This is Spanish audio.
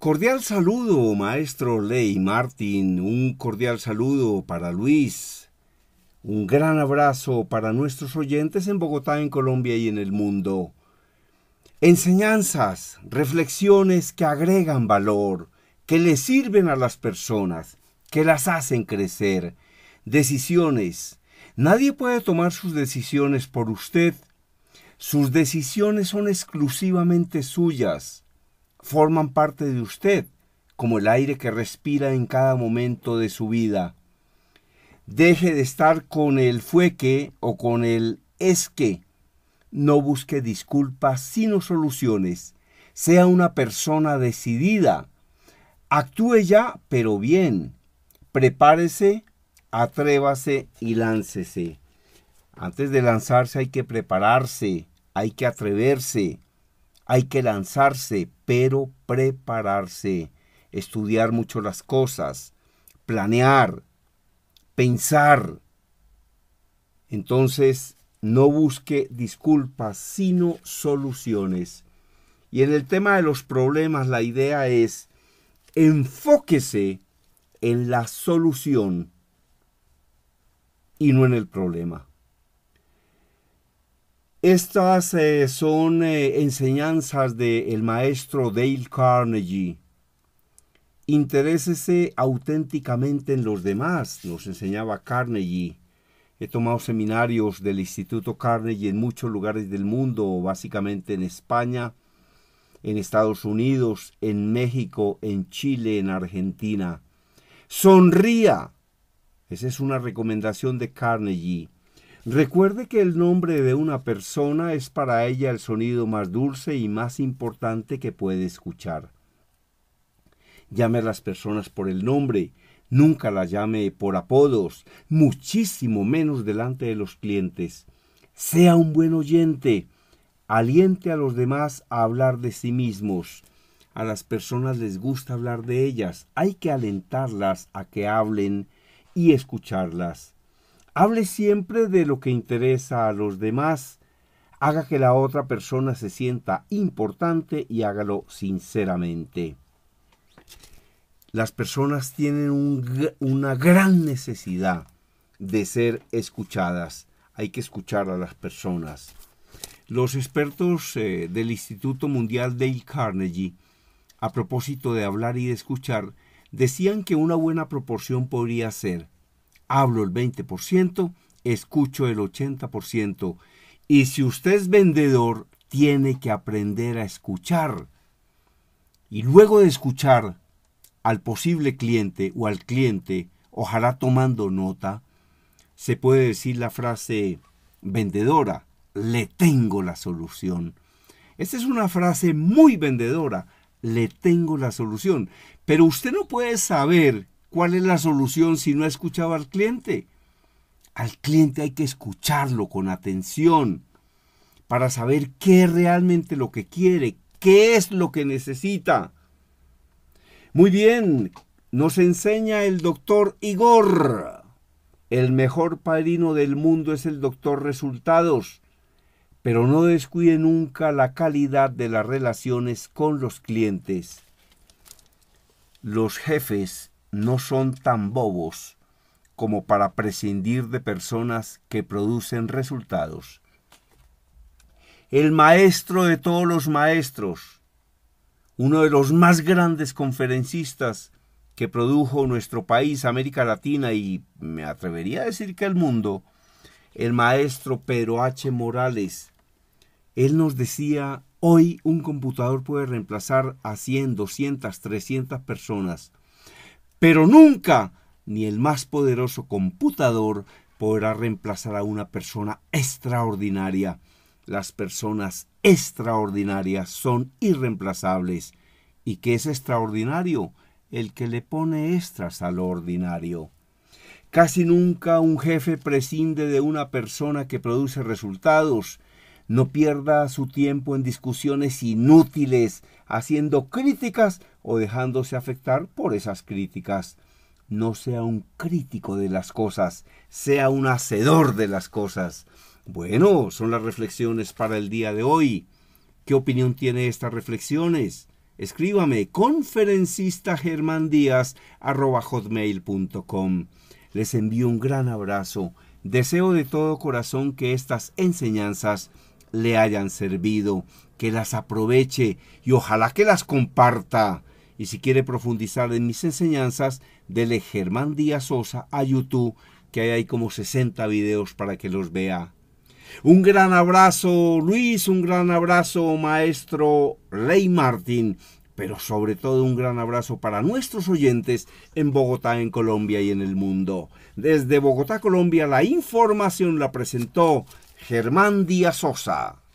Cordial saludo, maestro Ley Martin, un cordial saludo para Luis, un gran abrazo para nuestros oyentes en Bogotá, en Colombia y en el mundo. Enseñanzas, reflexiones que agregan valor, que le sirven a las personas, que las hacen crecer. Decisiones. Nadie puede tomar sus decisiones por usted. Sus decisiones son exclusivamente suyas forman parte de usted, como el aire que respira en cada momento de su vida. Deje de estar con el fueque o con el es que. No busque disculpas sino soluciones. Sea una persona decidida. Actúe ya, pero bien. Prepárese, atrévase y láncese. Antes de lanzarse hay que prepararse, hay que atreverse, hay que lanzarse, pero prepararse, estudiar mucho las cosas, planear, pensar. Entonces, no busque disculpas, sino soluciones. Y en el tema de los problemas, la idea es enfóquese en la solución y no en el problema. Estas eh, son eh, enseñanzas del maestro Dale Carnegie. Interésese auténticamente en los demás, nos enseñaba Carnegie. He tomado seminarios del Instituto Carnegie en muchos lugares del mundo, básicamente en España, en Estados Unidos, en México, en Chile, en Argentina. Sonría. Esa es una recomendación de Carnegie Recuerde que el nombre de una persona es para ella el sonido más dulce y más importante que puede escuchar. Llame a las personas por el nombre, nunca las llame por apodos, muchísimo menos delante de los clientes. Sea un buen oyente, aliente a los demás a hablar de sí mismos. A las personas les gusta hablar de ellas, hay que alentarlas a que hablen y escucharlas. Hable siempre de lo que interesa a los demás. Haga que la otra persona se sienta importante y hágalo sinceramente. Las personas tienen una gran necesidad de ser escuchadas. Hay que escuchar a las personas. Los expertos eh, del Instituto Mundial Dale Carnegie, a propósito de hablar y de escuchar, decían que una buena proporción podría ser hablo el 20%, escucho el 80%. Y si usted es vendedor, tiene que aprender a escuchar. Y luego de escuchar al posible cliente o al cliente, ojalá tomando nota, se puede decir la frase vendedora, le tengo la solución. Esta es una frase muy vendedora, le tengo la solución. Pero usted no puede saber ¿Cuál es la solución si no ha escuchado al cliente? Al cliente hay que escucharlo con atención para saber qué es realmente lo que quiere, qué es lo que necesita. Muy bien, nos enseña el doctor Igor. El mejor padrino del mundo es el doctor resultados, pero no descuide nunca la calidad de las relaciones con los clientes. Los jefes no son tan bobos como para prescindir de personas que producen resultados. El maestro de todos los maestros, uno de los más grandes conferencistas que produjo nuestro país, América Latina y me atrevería a decir que el mundo, el maestro Pedro H. Morales, él nos decía, hoy un computador puede reemplazar a 100, 200, 300 personas, pero nunca ni el más poderoso computador podrá reemplazar a una persona extraordinaria. Las personas extraordinarias son irreemplazables. ¿Y qué es extraordinario? El que le pone extras al ordinario. Casi nunca un jefe prescinde de una persona que produce resultados, no pierda su tiempo en discusiones inútiles, haciendo críticas o dejándose afectar por esas críticas. No sea un crítico de las cosas, sea un hacedor de las cosas. Bueno, son las reflexiones para el día de hoy. ¿Qué opinión tiene estas reflexiones? Escríbame conferencista Les envío un gran abrazo. Deseo de todo corazón que estas enseñanzas le hayan servido, que las aproveche y ojalá que las comparta. Y si quiere profundizar en mis enseñanzas, dele Germán Díaz Sosa a YouTube, que hay como 60 videos para que los vea. Un gran abrazo, Luis, un gran abrazo, maestro Rey Martín, pero sobre todo un gran abrazo para nuestros oyentes en Bogotá, en Colombia y en el mundo. Desde Bogotá, Colombia, la información la presentó Germán Díaz Sosa.